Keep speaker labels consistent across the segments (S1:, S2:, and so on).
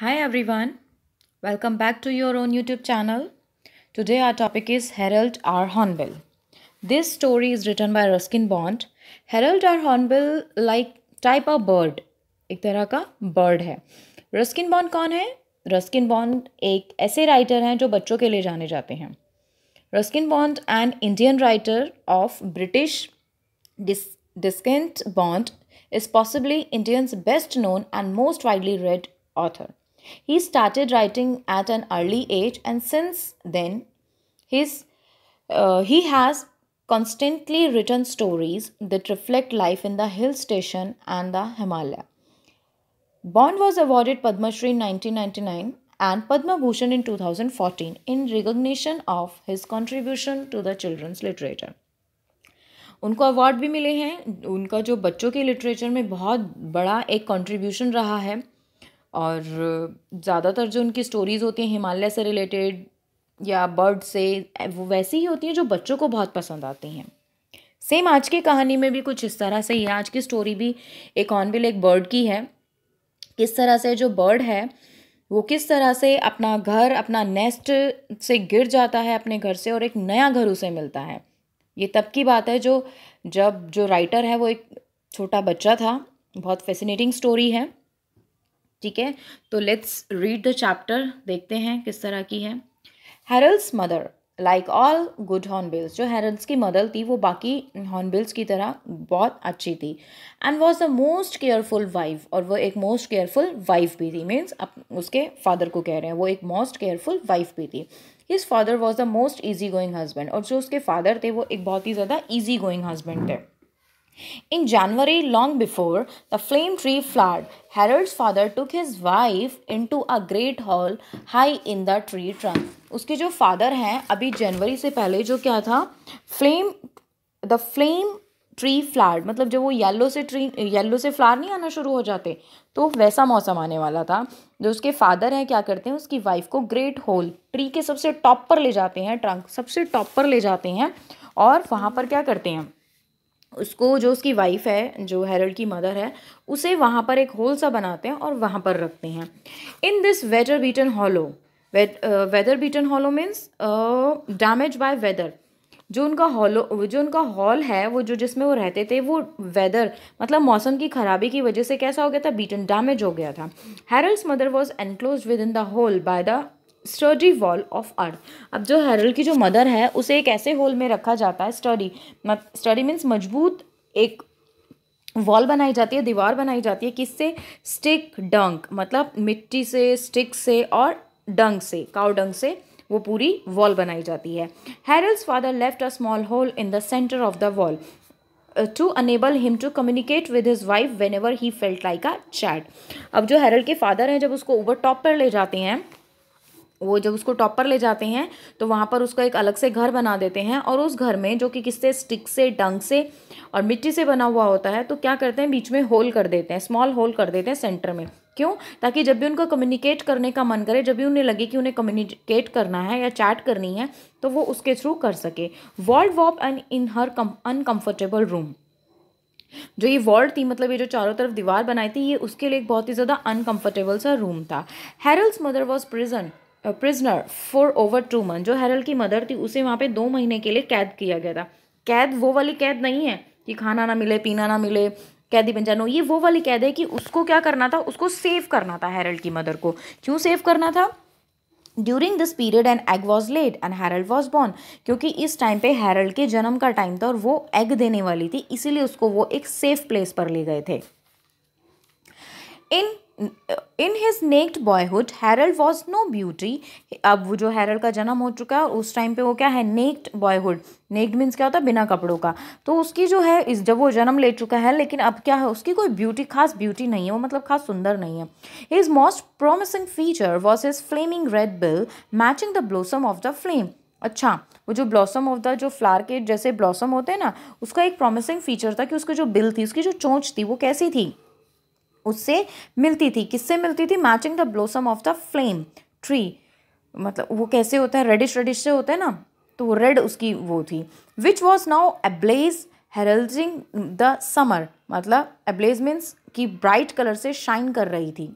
S1: Hi everyone, welcome back to your own YouTube channel. Today our topic is Harold R. Hornbill. This story is written by Ruskin Bond. Harold R. Hornbill like type of bird, एक तरह का bird है Ruskin bond कौन है Ruskin bond एक ऐसे writer हैं जो बच्चों के लिए जाने जाते हैं Ruskin Bond and Indian writer of British descent Bond is possibly Indian's best known and most widely read author. He started writing at an early age, and since then, his, uh, he has constantly written stories that reflect life in the hill station and the Himalaya. Bond was awarded Padma Shri in 1999 and Padma Bhushan in 2014 in recognition of his contribution to the children's literature. उनको award भी मिले हैं उनका जो बच्चों के literature में बहुत बड़ा एक कंट्रीब्यूशन रहा है और ज़्यादातर जो उनकी स्टोरीज़ होती हैं हिमालय से रिलेटेड या बर्ड से वो वैसी ही होती हैं जो बच्चों को बहुत पसंद आती हैं सेम आज की कहानी में भी कुछ इस तरह से ही आज की स्टोरी भी एक ऑनविल एक बर्ड की है किस तरह से जो बर्ड है वो किस तरह से अपना घर अपना नेस्ट से गिर जाता है अपने घर से और एक नया घर उसे मिलता है ये तब की बात है जो जब जो राइटर है वो एक छोटा बच्चा था बहुत फैसिनेटिंग स्टोरी है ठीक है तो लेट्स रीड द चैप्टर देखते हैं किस तरह की है Harold's mother like all good hornbills जो हेरल्स की मदर थी वो बाकी हॉर्नबिल्स की तरह बहुत अच्छी थी and was the most careful wife और वो एक मोस्ट केयरफुल वाइफ भी थी मीन्स उसके फादर को कह रहे हैं वो एक मोस्ट केयरफुल वाइफ भी थी his father was the most easy going husband और जो उसके फादर थे वो एक बहुत ही ज़्यादा ईजी गोइंग हस्बैंड थे In January, long before the flame tree flood, Harold's father took his wife into a great hall high in the tree trunk. उसके जो फादर हैं अभी जनवरी से पहले जो क्या था flame the flame tree flowered मतलब जब वो येल्लो से ट्री येलो से फ्लार नहीं आना शुरू हो जाते तो वैसा मौसम आने वाला था जो उसके फादर हैं क्या करते हैं उसकी वाइफ को ग्रेट होल ट्री के सबसे टॉप पर ले जाते हैं ट्रंक सबसे टॉप पर ले जाते हैं और वहाँ पर क्या करते हैं उसको जो उसकी वाइफ है जो हेरल्ड की मदर है उसे वहाँ पर एक होल सा बनाते हैं और वहाँ पर रखते हैं in this weather beaten hollow weather beaten hollow means damage by weather जो उनका हॉलो जो उनका हॉल है वो जो जिसमें वो रहते थे वो वेदर मतलब मौसम की खराबी की वजह से कैसा हो गया था बीटन डैमेज हो गया था Harold's mother was enclose within the hole by the sturdy wall of earth अब जो हेरल की जो मदर है उसे एक ऐसे होल में रखा जाता है स्टडी स्टडी मीन्स मजबूत एक वॉल बनाई जाती है दीवार बनाई जाती है किससे स्टिक डंक मतलब मिट्टी से स्टिक से और डंक से काव डंक से वो पूरी वॉल बनाई जाती है Harold's father left a small hole in the centre of the wall to enable him to communicate with his wife whenever he felt like a chat अब जो हेरल्ड के फादर हैं जब उसको ऊबर टॉप पर ले जाते हैं वो जब उसको टॉप पर ले जाते हैं तो वहाँ पर उसका एक अलग से घर बना देते हैं और उस घर में जो कि किससे स्टिक से डंग से और मिट्टी से बना हुआ होता है तो क्या करते हैं बीच में होल कर देते हैं स्मॉल होल कर देते हैं सेंटर में क्यों ताकि जब भी उनका कम्युनिकेट करने का मन करे जब भी उन्हें लगे कि उन्हें कम्युनिकेट करना है या चैट करनी है तो वो उसके थ्रू कर सके walled up and in her uncomfortable room जो ये वॉल्ड थी मतलब ये जो चारों तरफ दीवार बनाई थी ये उसके लिए एक बहुत ही ज़्यादा अनकम्फर्टेबल सा रूम था Harold's mother was present prisoner for over two month जो हैरल की मदर थी उसे वहाँ पे दो महीने के लिए कैद किया गया था कैद वो वाली कैद नहीं है कि खाना ना मिले पीना ना मिले कैदी बन जानो ये वो वाली कैद है कि उसको क्या करना था उसको सेव करना था हैरल की मदर को क्यों सेव करना था during this period and egg was laid and Harold was born क्योंकि इस टाइम पे हैरल्ड के जन्म का टाइम था और वो एग देने वाली थी इसीलिए उसको वो एक सेफ प्लेस पर ले गए थे in in his naked boyhood Harold was no beauty अब वो जो हैरल्ड का जन्म हो चुका है उस टाइम पे वो क्या है नेक्ड बॉयहुड नेक्ड मीन्स क्या होता है बिना कपड़ों का तो उसकी जो है इस जब वो जन्म ले चुका है लेकिन अब क्या है उसकी कोई ब्यूटी खास ब्यूटी नहीं है वो मतलब खास सुंदर नहीं है his most promising feature was his flaming red bill matching the blossom of the flame अच्छा वो जो ब्लॉसम ऑफ द जो फ्लावर के जैसे ब्लॉसम होते हैं ना उसका एक प्रॉमिसिंग फीचर था कि उसकी जो बिल थी उसकी जो चोंच थी वो कैसी थी उससे मिलती थी किससे मिलती थी matching the blossom of the flame tree मतलब वो कैसे होता है रेडिश रेडिश से होता है ना तो वो रेड उसकी वो थी which was now ablaze heralding the summer मतलब एब्लेज मीन्स की ब्राइट कलर से शाइन कर रही थी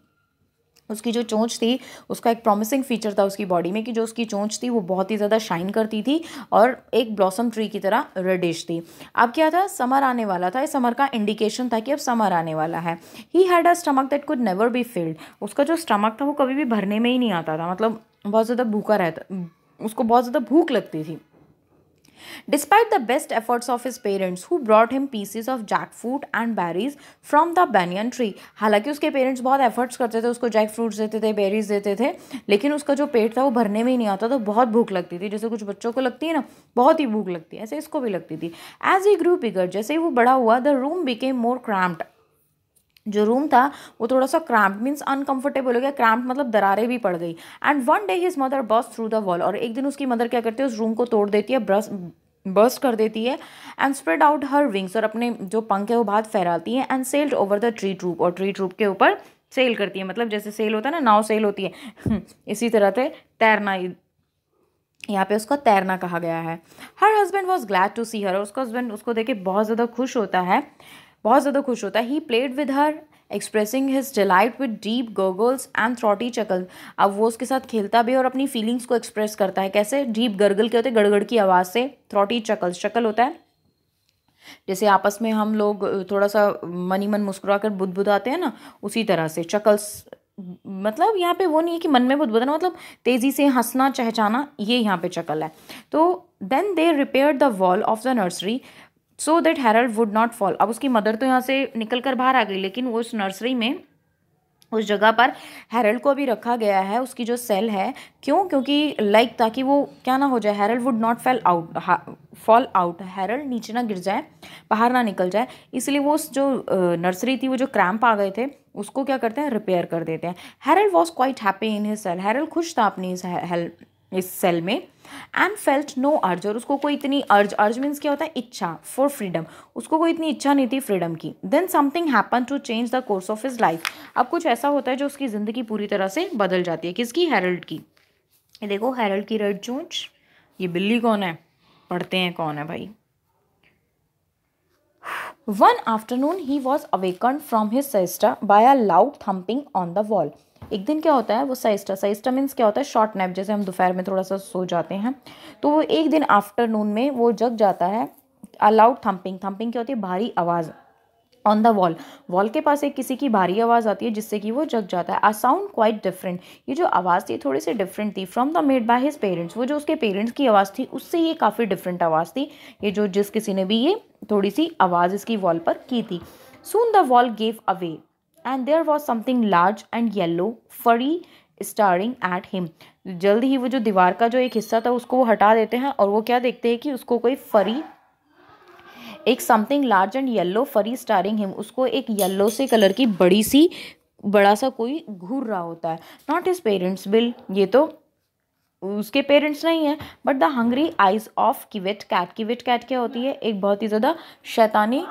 S1: उसकी जो चोंच थी उसका एक प्रॉमिसिंग फीचर था उसकी बॉडी में कि जो उसकी चोंच थी वो बहुत ही ज़्यादा शाइन करती थी और एक ब्लॉसम ट्री की तरह रेडिश थी अब क्या था समर आने वाला था इस समर का इंडिकेशन था कि अब समर आने वाला है he had a stomach that could never be filled उसका जो स्टमक था वो कभी भी भरने में ही नहीं आता था मतलब बहुत ज़्यादा भूखा रहता उसको बहुत ज़्यादा भूख लगती थी Despite the best efforts of his parents who brought him pieces of jackfruit and berries from the banyan tree हालांकि उसके पेरेंट्स बहुत एफर्ट्स करते थे उसको जैक फ्रूट्स देते थे बेरीज देते थे लेकिन उसका जो पेट था वो भरने में ही नहीं आता तो बहुत भूख लगती थी जैसे कुछ बच्चों को लगती है ना बहुत ही भूख लगती है ऐसे इसको भी लगती थी एज ही ग्रू बिगर जैसे ही वो बड़ा हुआ the room became more cramped जो रूम था वो थोड़ा सा क्रैम्प मीन्स अनकंफर्टेबल हो गया क्रैम्प मतलब दरारें भी पड़ गई and one day his mother burst through the wall और एक दिन उसकी मदर क्या करती है उस रूम को तोड़ देती है ब्रश बर्स्ट कर देती है and spread out her wings और अपने जो पंख है वो बाहर फहराती है and sailed over the tree ट्रूप और ट्री ट्रूप के ऊपर सेल करती है मतलब जैसे सेल होता है ना नाव सेल होती है इसी तरह से तैरना यहाँ पे उसका तैरना कहा गया है her husband was glad to see her और उसका हस्बैंड उसको देखे बहुत ज़्यादा खुश होता है बहुत ज़्यादा खुश होता है he played with her expressing his delight with deep gurgles and throaty chuckle अब वो उसके साथ खेलता भी और अपनी फीलिंग्स को एक्सप्रेस करता है कैसे डीप गर्गल के होते गड़गड़ की आवाज़ से थ्रॉटी चकल चकल होता है जैसे आपस में हम लोग थोड़ा सा मनी मन मुस्कुरा कर बुदबुदाते हैं ना उसी तरह से चकल्स मतलब यहाँ पे वो नहीं है कि मन में बुदाना मतलब तेज़ी से हंसना चहचाना ये यहाँ पे चकल है तो then they repair the wall of the nursery so that Harold would not fall अब उसकी मदर तो यहाँ से निकल कर बाहर आ गई लेकिन वो उस नर्सरी में उस जगह पर हैरल्ड को अभी रखा गया है उसकी जो सेल है क्यों क्योंकि लाइक like, ताकि वो क्या ना हो जाए Harold would not fell out fall out Harold नीचे ना गिर जाए बाहर ना निकल जाए इसलिए वो उस जो नर्सरी थी वो जो क्रैम्प आ गए थे उसको क्या करते हैं रिपेयर कर देते हैं Harold was quite happy in his cell Harold खुश था अपनी इस इस सेल में एंड फेल्ट नो अर्ज और उसको कोई इतनी अर्ज अर्ज मीन्स क्या होता है इच्छा फॉर फ्रीडम उसको कोई इतनी इच्छा नहीं थी फ्रीडम की then something happen to change the course of his life अब कुछ ऐसा होता है जो उसकी ज़िंदगी पूरी तरह से बदल जाती है किसकी हेरल्ड की ये देखो हेरल्ड की रेड चोंच ये बिल्ली कौन है पढ़ते हैं कौन है भाई one afternoon he was awaken from his siesta by a loud thumping on the wall एक दिन क्या होता है वो साइस्टा साइस्टा मीन्स क्या होता है शॉर्ट नैप जैसे हम दोपहर में थोड़ा सा सो जाते हैं तो वो एक दिन आफ्टरनून में वो जग जाता है अलाउड थम्पिंग थम्पिंग क्या होती है भारी आवाज़ ऑन द वॉल वॉल के पास एक किसी की भारी आवाज़ आती है जिससे कि वो जग जाता है आ साउंड क्वाइट डिफरेंट ये जो आवाज़ थी थोड़ी सी डिफरेंट थी from the made by his parents वो जो उसके पेरेंट्स की आवाज़ थी उससे ये काफ़ी डिफरेंट आवाज़ थी ये जो जिस किसी ने भी ये थोड़ी सी आवाज़ इसकी वॉल पर की थी soon the wall gave away and there was something large and yellow furry staring at him जल्दी ही वो जो दीवार का जो एक हिस्सा था उसको वो हटा देते हैं और वो क्या देखते हैं कि उसको कोई फरी एक something large and yellow furry staring him उसको एक येल्लो से कलर की बड़ी सी बड़ा सा कोई घूर रहा होता है नॉट हिज पेरेंट्स बिल ये तो उसके पेरेंट्स नहीं है but the hungry eyes of किविट कैट किविट कैट क्या होती है एक बहुत ही ज़्यादा शैतानी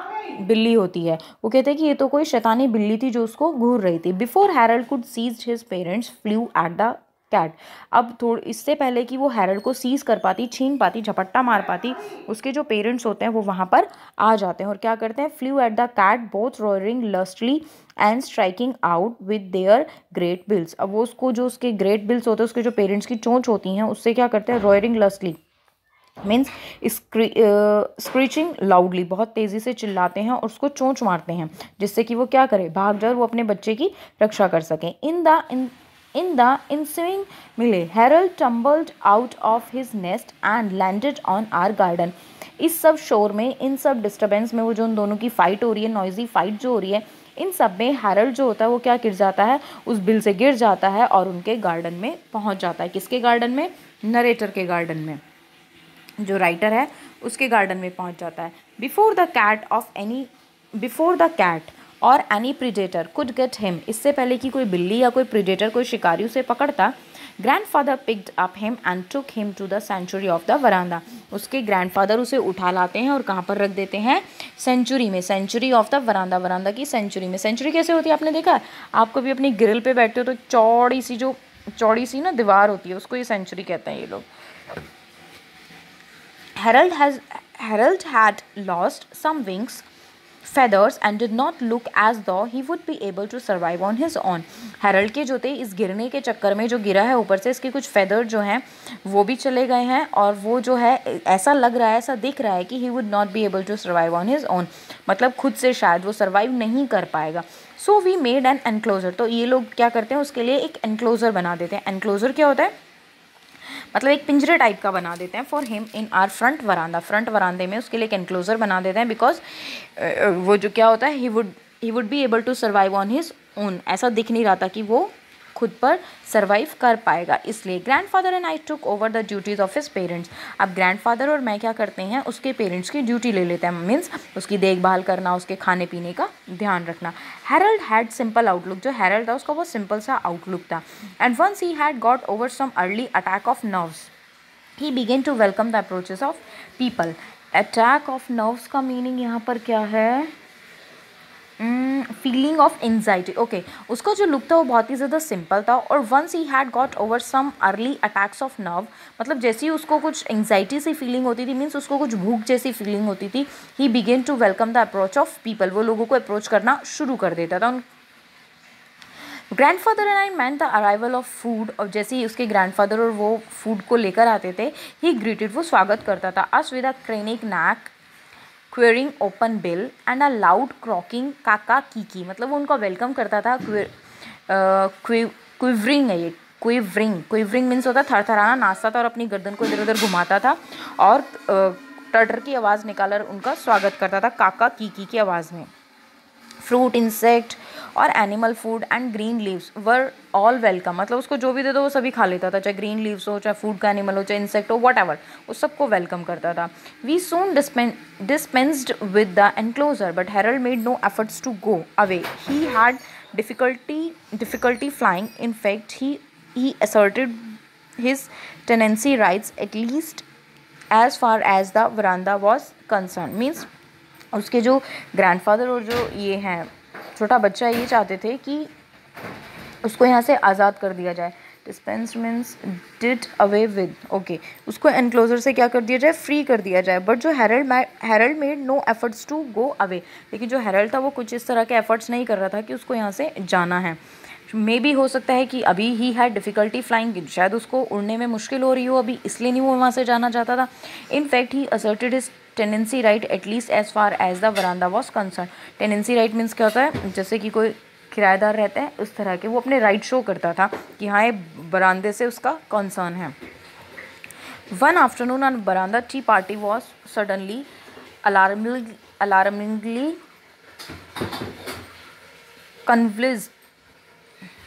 S1: बिल्ली होती है वो कहते हैं कि ये तो कोई शैतानी बिल्ली थी जो उसको घूर रही थी before Harold could seize his parents flew at the cat अब थोड़ इससे पहले कि वो हैरल्ड को सीज कर पाती छीन पाती झपट्टा मार पाती उसके जो पेरेंट्स होते हैं वो वहाँ पर आ जाते हैं और क्या करते हैं flew at the cat both roaring lustily and striking out with their great bills अब वो उसको जो उसके ग्रेट बिल्स होते हैं उसके जो पेरेंट्स की चोंच होती हैं उससे क्या करते हैं roaring lustily means screeching loudly बहुत तेज़ी से चिल्लाते हैं और उसको चोंच मारते हैं जिससे कि वो क्या करे भाग जाए वो अपने बच्चे की रक्षा कर सकें in the in In the ensuing melee, Harold tumbled out of his nest and landed on our garden. इस सब शोर में इन सब डिस्टर्बेंस में वो जो उन दोनों की फ़ाइट हो रही है नॉइजी फाइट जो हो रही है इन सब में हैरल्ड जो होता है वो क्या गिर जाता है उस बिल से गिर जाता है और उनके गार्डन में पहुंच जाता है किसके गार्डन में नरेटर के गार्डन में जो राइटर है उसके गार्डन में पहुंच जाता है before the cat of any before the cat और any predator could get him इससे पहले कि कोई बिल्ली या कोई प्रिडेटर कोई शिकारी उसे पकड़ता grandfather picked up him and took him to the sanctuary of the veranda उसके ग्रैंडफादर उसे उठा लाते हैं और कहाँ पर रख देते हैं सेंचुरी में sanctuary of the veranda veranda की सेंचुरी में सेंचुरी कैसे होती है आपने देखा आपको भी अपनी ग्रिल पे बैठते हो तो चौड़ी सी जो चौड़ी सी ना दीवार होती है उसको ये सेंचुरी कहते हैं ये लोग Harold has Harold had lost some wings feathers and did not look as though he would be able to survive on his on Harold के जो थे इस गिरने के चक्कर में जो गिरा है ऊपर से इसके कुछ फेदर जो हैं वो भी चले गए हैं और वो जो है ऐसा लग रहा है ऐसा दिख रहा है कि he would not be able to survive on his on मतलब खुद से शायद वो सर्वाइव नहीं कर पाएगा so we made an enclosure तो ये लोग क्या करते हैं उसके लिए एक एनक्लोज़र बना देते हैं एनक्लोज़र क्या होता है मतलब एक पिंजरे टाइप का बना देते हैं for him in our front veranda front वरानदे में उसके लिए एक एनक्लोज़र बना देते हैं बिकॉज uh, uh, वो जो क्या होता है he would he would be able to survive on his own ऐसा दिख नहीं रहा था कि वो खुद पर सर्वाइव कर पाएगा इसलिए grandfather and I took over the duties of his parents अब ग्रैंडफादर और मैं क्या करते हैं उसके पेरेंट्स की ड्यूटी ले लेते हैं मीन्स उसकी देखभाल करना उसके खाने पीने का ध्यान रखना हैरल्ड हैड सिंपल आउटलुक जो हैरल्ड था उसका बहुत सिंपल सा आउटलुक था and once he had got over some early attack of nerves he began to welcome the approaches of people attack of nerves का मीनिंग यहाँ पर क्या है फीलिंग ऑफ एन्जाइटी ओके उसका जो लुक था वो बहुत ही ज़्यादा सिंपल था और once he had got over some early attacks of nerve मतलब जैसे ही उसको कुछ एंगजाइटी सी फीलिंग होती थी मीन्स उसको कुछ भूख जैसी फीलिंग होती थी he began to welcome the approach of people वो लोगों को अप्रोच करना शुरू कर देता था उन grandfather and I man the arrival of food और जैसे ही उसके ग्रैंडफादर और वो फूड को लेकर आते थे ही ग्रीटेड वो स्वागत करता था us with a craning neck quivering open bill and a loud croaking काका कीकी मतलब वो उनका वेलकम करता था क्विवरिंग है ये क्विवरिंग क्विवरिंग मीन्स होता थरथराना नाचता था और अपनी गर्दन को इधर उधर घुमाता था और टर्टर की आवाज़ निकालकर उनका स्वागत करता था काका कीकी की आवाज़ में फ्रूट इंसेक्ट और animal food and green leaves were all welcome मतलब उसको जो भी दे दो वो सभी खा लेता था चाहे ग्रीन लीव्स हो चाहे फूड का एनिमल हो चाहे इंसेक्ट हो वट एवर वो सबको वेलकम करता था we soon dispensed with the enclosure but Harold made no efforts to go away he had difficulty difficulty flying in fact he he asserted his tenancy rights as least as far as the veranda was उसके जो father और जो ये हैं छोटा बच्चा ये चाहते थे कि उसको यहाँ से आज़ाद कर दिया जाए dispense means did away with okay उसको एनक्लोजर से क्या कर दिया जाए फ्री कर दिया जाए बट जो Harold Harold made no efforts to go away लेकिन जो हेरल्ड था वो कुछ इस तरह के एफर्ट्स नहीं कर रहा था कि उसको यहाँ से जाना है मे भी हो सकता है कि अभी ही है डिफ़िकल्टी फ्लाइंग शायद उसको उड़ने में मुश्किल हो रही हो अभी इसलिए नहीं वो वहाँ से जाना चाहता था in fact he asserted his tenancy right at least as far as the veranda was concern tenancy right means क्या होता है जैसे कि कोई किराएदार रहते हैं उस तरह के वो अपने राइट शो करता था कि हाँ ये बरानदे से उसका कंसर्न है one afternoon on veranda tea party was suddenly alarming alarmingly convulse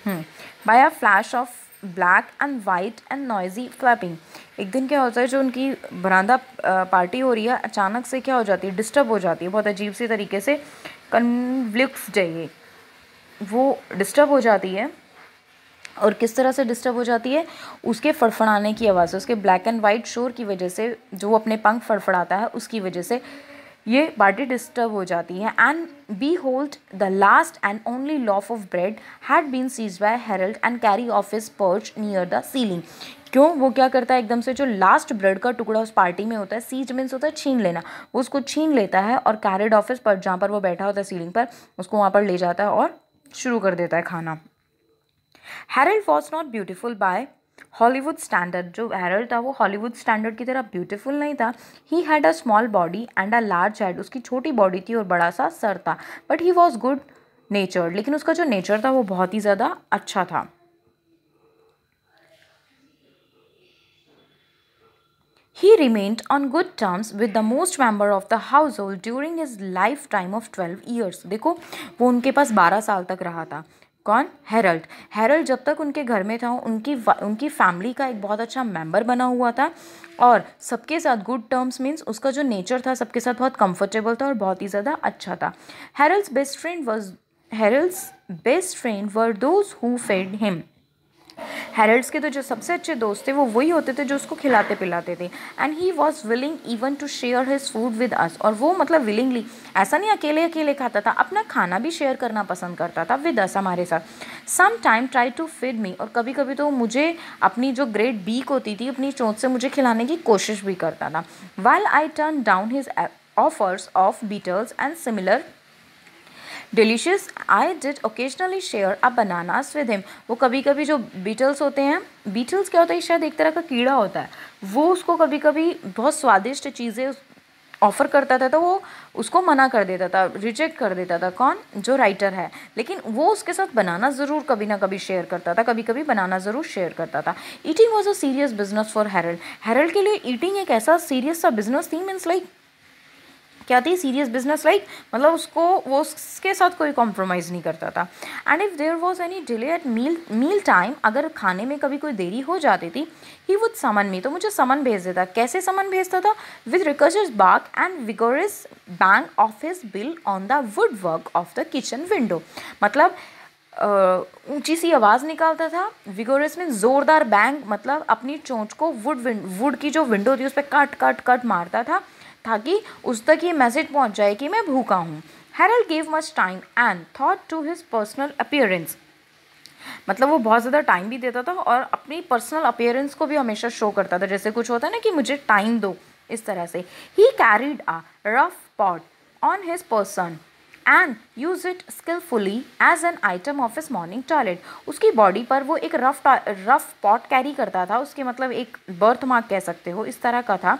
S1: hmm, a flash of black and white and noisy flapping एक दिन क्या होता है जो उनकी बरांदा पार्टी हो रही है अचानक से क्या हो जाती है डिस्टर्ब हो जाती है बहुत अजीब सी तरीके से कन्फ्लिक्ट जाइए वो डिस्टर्ब हो जाती है और किस तरह से डिस्टर्ब हो जाती है उसके फड़फड़ाने की आवाज़ उसके ब्लैक एंड वाइट शोर की वजह से जो अपने पंख फड़फड़ाता है उसकी वजह से ये बॉडी डिस्टर्ब हो जाती है and behold the last and only loaf of bread had been seized by Harold and carry off his perch near the ceiling क्यों वो क्या करता है एकदम से जो लास्ट ब्रेड का टुकड़ा उस पार्टी में होता है सीज मीन्स होता है छीन लेना वो उसको छीन लेता है और कैरेड ऑफिस पर जहाँ पर वो बैठा होता है सीलिंग पर उसको वहाँ पर ले जाता है और शुरू कर देता है खाना Harold was not beautiful by Hollywood standard जो हैरल था वो हॉलीवुड स्टैंडर्ड की तरह ब्यूटीफुल नहीं था he had a small body and a large head उसकी छोटी बॉडी थी और बड़ा सा सर था but he was good nature लेकिन उसका जो नेचर था वो बहुत ही ज़्यादा अच्छा था He remained on good terms with the most member of the household during his lifetime of 12 years. देखो वो उनके पास 12 साल तक रहा था कौन हेरल्ड हेरल्ड जब तक उनके घर में था उनकी उनकी फैमिली का एक बहुत अच्छा मेंबर बना हुआ था और सबके साथ गुड टर्म्स मीन्स उसका जो नेचर था सबके साथ बहुत कंफर्टेबल था और बहुत ही ज़्यादा अच्छा था Harold's best friend was Harold's best friend were those who fed him Harold's के तो जो सबसे अच्छे दोस्त थे वो वही होते थे जो उसको खिलाते पिलाते थे and he was willing even to share his food with us और वो मतलब विलिंगली ऐसा नहीं अकेले अकेले खाता था अपना खाना भी शेयर करना पसंद करता था विद अस हमारे साथ some time try to feed me और कभी कभी तो मुझे अपनी जो ग्रेट बीक होती थी अपनी चोट से मुझे खिलाने की कोशिश भी करता था well I turn down his offers of beetles and similar delicious I did occasionally share a bananas with him वो कभी कभी जो बीटल्स होते हैं बीटल्स क्या होता है शायद एक तरह का कीड़ा होता है वो उसको कभी कभी बहुत स्वादिष्ट चीज़ें ऑफ़र करता था तो वो उसको मना कर देता था रिजेक्ट कर देता था कौन जो राइटर है लेकिन वो उसके साथ बनाना ज़रूर कभी ना कभी शेयर करता था कभी कभी बनाना ज़रूर शेयर करता था eating was a serious business for Harold Harold के लिए ईटिंग एक ऐसा सीरियस सा बिजनेस थी मीन्स लाइक क्या थी सीरियस बिजनेस लाइक मतलब उसको वो उसके साथ कोई कॉम्प्रोमाइज़ नहीं करता था and if there was any delay at meal meal time अगर खाने में कभी कोई देरी हो जाती थी ही वुड समन मी तो मुझे समन भेज देता कैसे समन भेजता था विद रिकर्जस बाग and vigorous bang of his bill on the wood work of the kitchen window मतलब ऊंची सी आवाज़ निकालता था विगोरस में ज़ोरदार बैंग मतलब अपनी चोंच को वुड वुड की जो विंडो थी उस पर कट कट कट मारता था ताकि उस तक ये मैसेज पहुंच जाए कि मैं भूखा हूँ Harold gave much time and thought to his personal appearance मतलब वो बहुत ज़्यादा टाइम भी देता था और अपनी पर्सनल अपियरेंस को भी हमेशा शो करता था जैसे कुछ होता है ना कि मुझे टाइम दो इस तरह से he carried a rough pot on his person and use it skilfully as an item of his morning toilet उसकी बॉडी पर वो एक रफ रफ पॉट कैरी करता था उसके मतलब एक बर्थ मार्क कह सकते हो इस तरह का था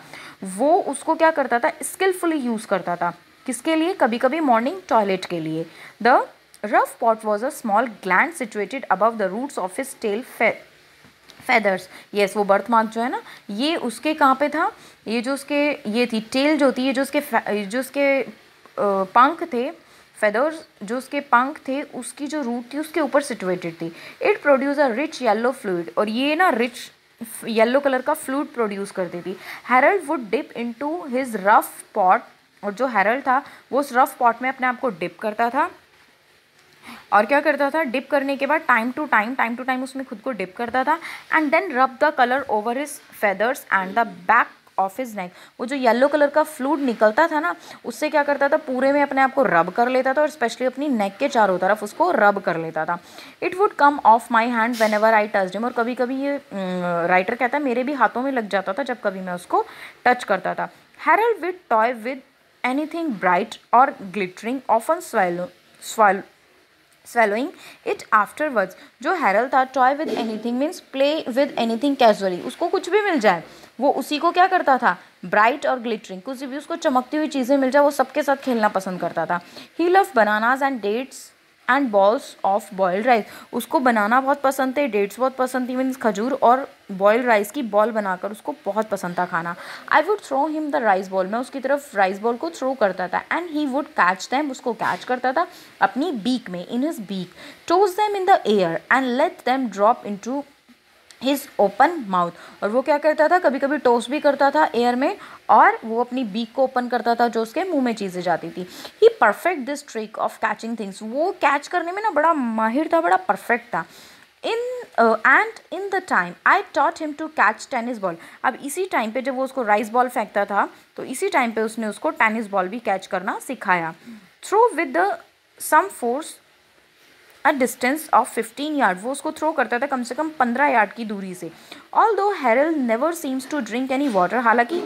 S1: वो उसको क्या करता था स्किलफुली यूज़ करता था किसके लिए कभी कभी मॉर्निंग टॉयलेट के लिए the rough pot was a small gland situated above the roots of his tail feathers yes वो बर्थ मार्क जो है ना ये उसके कहाँ पे था ये जो उसके ये थी टेल जो थी ये जो उसके जो उसके पंख थे फेदर्स जो उसके पंख थे उसकी जो रूट थी उसके ऊपर सिचुएटेड थी it produce a rich yellow fluid और ये ना रिच येलो कलर का फ्लूड प्रोड्यूस करती थी Harold would dip in to his rough pot और जो हेरल्ड था वो उस रफ पॉट में अपने आप को डिप करता था और क्या करता था डिप करने के बाद time to time time to time उसमें खुद को डिप करता था and then rub the colour over his feathers and the back of neck वो जो येलो कलर का फ्लूड निकलता था ना उससे क्या करता था पूरे में अपने आप को रब कर लेता था और स्पेशली अपनी नेक के चारों तरफ उसको रब कर लेता था it would come off my hand whenever I touch them और कभी कभी ये राइटर कहता है मेरे भी हाथों में लग जाता था जब कभी मैं उसको टच करता था Harold with toy with anything bright और glittering often swallow swallow swallowing it afterwards जो हैरल था toy with anything means play with anything casually उसको कुछ भी मिल जाए वो उसी को क्या करता था ब्राइट और ग्लिटरिंग कुछ भी उसको चमकती हुई चीज़ें मिल जाए वो सबके साथ खेलना पसंद करता था he love bananas and dates and balls of boil rice उसको बनाना बहुत पसंद थे डेट्स बहुत पसंद थी मीन्स खजूर और बॉयल राइस की बॉल बनाकर उसको बहुत पसंद था खाना I would throw him the rice ball मैं उसकी तरफ राइस बॉल को थ्रो करता था and he would catch them उसको कैच करता था अपनी बीक में in his beak toss them in the air and let them drop in to his open mouth और वो क्या करता था कभी कभी टोस भी करता था एयर में और वो अपनी बीक को ओपन करता था जो उसके मुंह में चीज़ें जाती थी he perfect this trick of catching things वो कैच करने में ना बड़ा माहिर था बड़ा परफेक्ट था in and in the time I taught him to catch tennis ball अब इसी टाइम पे जब वो उसको राइस बॉल फेंकता था तो इसी टाइम पे उसने उसको टेनिस बॉल भी कैच करना सिखाया throw with the some force a distance of fifteen yard वो उसको थ्रो करता था कम से कम पंद्रह यार्ड की दूरी से although Harold never seems to drink any water हालांकि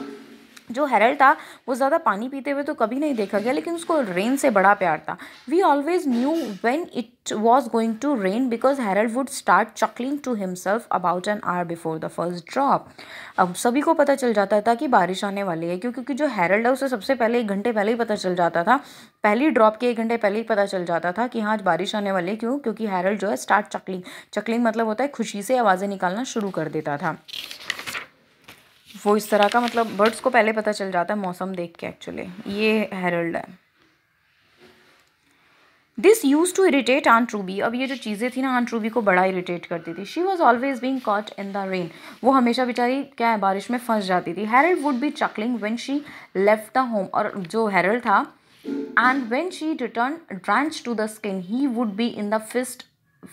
S1: जो हेरल्ड था वो ज़्यादा पानी पीते हुए तो कभी नहीं देखा गया लेकिन उसको रेन से बड़ा प्यार था we always knew when it was going to rain because Harold would start chuckling to himself about an hour before the first drop अब सभी को पता चल जाता था कि बारिश आने वाली है क्यों क्योंकि जो हेरल्ड है उसे सबसे पहले एक घंटे पहले ही पता चल जाता था पहली ड्रॉप के एक घंटे पहले ही पता चल जाता था कि हाँ आज बारिश आने वाली है क्यों क्योंकि हेरल्ड जो है स्टार्ट चकलिंग चकलिंग मतलब होता है खुशी से आवाज़ें निकालना शुरू कर देता था वो इस तरह का मतलब बर्ड्स को पहले पता चल जाता है मौसम देख के एक्चुअली ये हेरल्ड है this use to irritate aunt Ruby अब ये जो चीज़ें थी ना आंट रूबी को बड़ा इरीटेट करती थी she was always being caught in the rain वो हमेशा बेचारी क्या है बारिश में फंस जाती थी Harold would be chuckling when she left the home और जो हेरल्ड था and when she return drenched to the skin he would be in the fist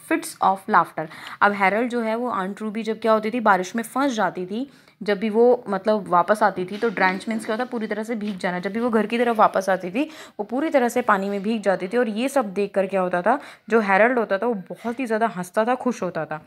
S1: fits of laughter अब हैरल्ड जो है वो आंट रूबी जब क्या होती थी बारिश में फंस जाती थी जब भी वो मतलब वापस आती थी तो ड्रांच मीन्स क्या होता है पूरी तरह से भीग जाना जब भी वो घर की तरफ वापस आती थी वो पूरी तरह से पानी में भीग जाती थी और ये सब देख कर क्या होता था जो हैरल्ड होता था वो बहुत ही ज़्यादा हंसता था खुश होता था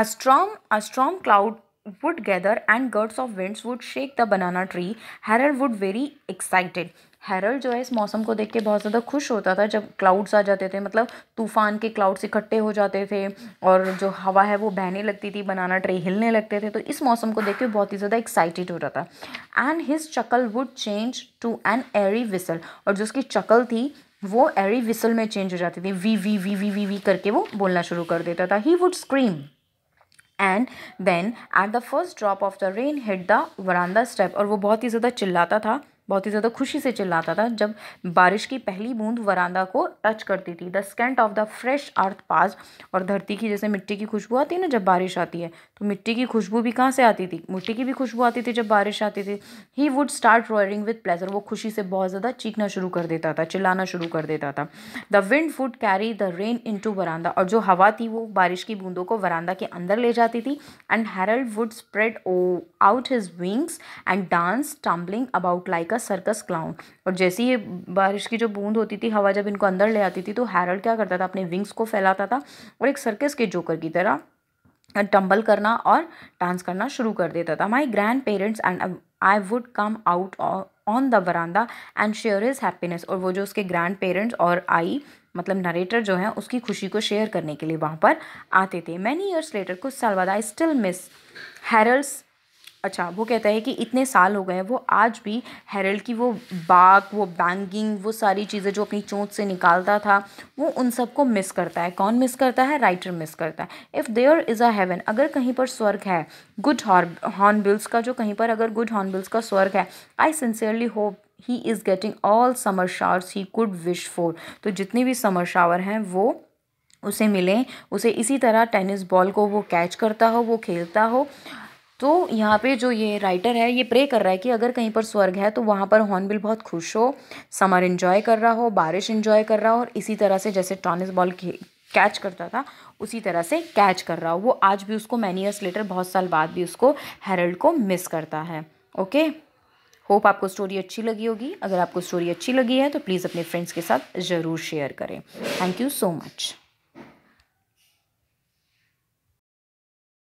S1: a storm a storm cloud would gather and gusts of winds would shake the banana tree Harold would very excited Harold जो है इस मौसम को देख के बहुत ज़्यादा खुश होता था जब क्लाउड्स आ जाते थे मतलब तूफ़ान के क्लाउड्स इकट्ठे हो जाते थे और जो हवा है वो बहने लगती थी बनाना ट्रे हिलने लगते थे तो इस मौसम को देख के बहुत ही ज़्यादा एक्साइटेड हो रहा था and his chuckle would change to an eerie whistle और जो उसकी चकल थी वो एरी विसल में चेंज हो जाती थी वी वी वी वी वी वी करके वो बोलना शुरू कर देता था he would scream and then at the first drop of the rain hit the veranda step और वो बहुत ही ज़्यादा चिल्लाता था बहुत ही ज़्यादा खुशी से चिल्लाता था जब बारिश की पहली बूंद वरांदा को टच करती थी the scent of the fresh earth पास और धरती की जैसे मिट्टी की खुशबू आती है ना जब बारिश आती है तो मिट्टी की खुशबू भी कहाँ से आती थी मिट्टी की भी खुशबू आती थी जब बारिश आती थी he would start roaring with pleasure वो खुशी से बहुत ज़्यादा चीखना शुरू कर देता था चिल्लाना शुरू कर देता था the wind would carry the rain into veranda और जो हवा थी वो बारिश की बूंदों को वरांदा के अंदर ले जाती थी and Harold would spread out his wings and dance tumbling about like a circus clown और जैसी ये बारिश की जो बूंद होती थी हवा जब इनको अंदर ले आती थी तो हैरल्ड क्या करता था अपने विंग्स को फैलाता था और एक सर्कस के जोकर की तरह टंबल करना और डांस करना शुरू कर देता था my grandparents and I would come out on the veranda and share his happiness और वो जो उसके ग्रैंड पेरेंट्स और आई मतलब नरेटर जो है उसकी खुशी को शेयर करने के लिए वहाँ पर आते थे मैनी ईयर्स लेटर कुछ साल बाद आई स्टिल मिस हैरल्स अच्छा वो कहता है कि इतने साल हो गए हैं वो आज भी हेरल्ड की वो बाग वो बैंगिंग वो सारी चीज़ें जो अपनी चोट से निकालता था वो उन सब को मिस करता है कौन मिस करता है राइटर मिस करता है if there is a heaven अगर कहीं पर स्वर्ग है गुड हॉर्नबिल्स का जो कहीं पर अगर गुड हॉर्नबिल्स का स्वर्ग है I sincerely hope he is getting all summer showers he could wish for तो जितने भी समर शावर हैं वो उसे मिलें उसे इसी तरह टेनिस बॉल को वो कैच करता हो वो खेलता हो तो यहाँ पे जो ये राइटर है ये प्रे कर रहा है कि अगर कहीं पर स्वर्ग है तो वहाँ पर हॉर्नबिल बहुत खुश हो समर इन्जॉय कर रहा हो बारिश इन्जॉय कर रहा हो और इसी तरह से जैसे टॉनिस बॉल कैच करता था उसी तरह से कैच कर रहा हो वो आज भी उसको मैनी ईयर्स लेटर बहुत साल बाद भी उसको हेरल्ड को मिस करता है ओके होप आपको स्टोरी अच्छी लगी होगी अगर आपको स्टोरी अच्छी लगी है तो प्लीज़ अपने फ्रेंड्स के साथ ज़रूर शेयर करें थैंक यू सो मच